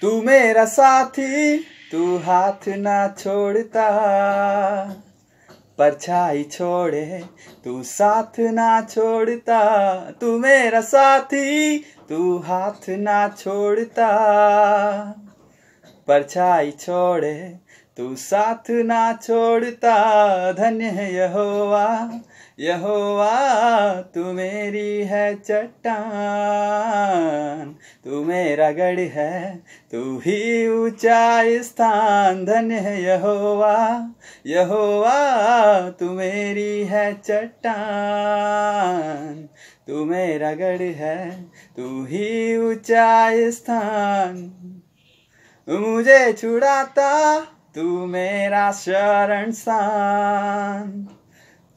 तू मेरा साथी तू हाथ ना छोड़ता परछाई छोड़े तू साथ ना छोड़ता तू मेरा साथी तू हाथ ना छोड़ता परछाई छोड़े तू साथ ना छोड़ता धन्य है यहोवा यहोवा तू मेरी है चट्टान तू मेरा गढ़ है तू ही ऊंचा स्थान धन है यहोवा यहोवा तू मेरी है चट्टान तू मेरा गढ़ है तू ही ऊंचा स्थान मुझे छुड़ाता तू मेरा शरण स्थान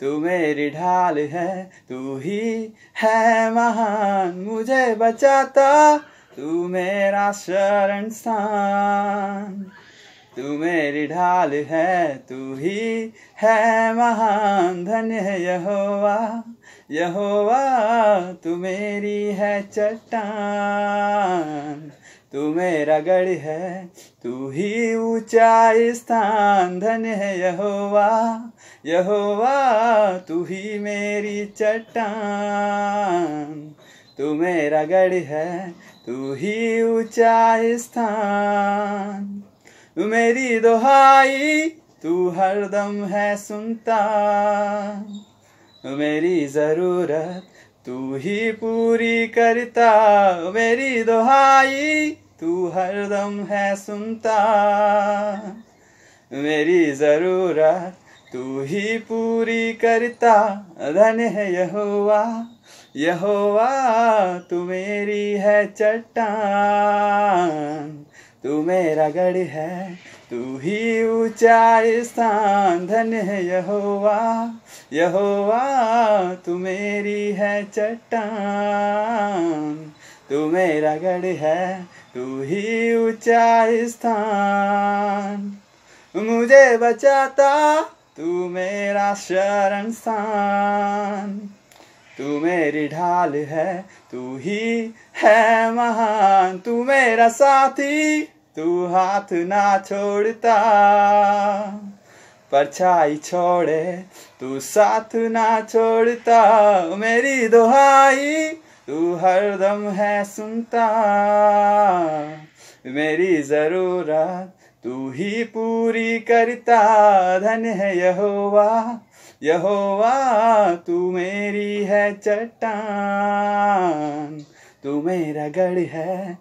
तू मेरी ढाल है तू ही है महान मुझे बचाता तू मेरा शरण स्थान तू मेरी ढाल है तू ही है महान धन्य है यहोवा यहोवा तू मेरी है चट्टान तू मेरा गढ़ है तू ही ऊंचा स्थान धन है यहोवा यहोवा तू ही मेरी चट्टान तू मेरा गढ़ है तू ही ऊंचा स्थान मेरी दोहाई तू हरदम है सुनता मेरी जरूरत तू ही पूरी करता मेरी दोहाई तू हरदम है सुनता मेरी जरूरत तू ही पूरी करता धन है यहोवा यहोवा तू मेरी है चट्टान तू मेरा गढ़ है तू ही ऊंचा स्थान धन है यहोवा यहोवा तू मेरी है चट्टान तू मेरा गढ़ है तू ही ऊंचा स्थान मुझे बचाता तू मेरा शरण स्थान तू मेरी ढाल है तू ही है महान तू मेरा साथी तू हाथ ना छोड़ता परछाई छोड़े तू साथ ना छोड़ता मेरी दुहाई तू हरदम है सुनता मेरी ज़रूरत तू ही पूरी करता धन है यहोवा यहोवा तू मेरी है चट्टान तू मेरा गढ़ है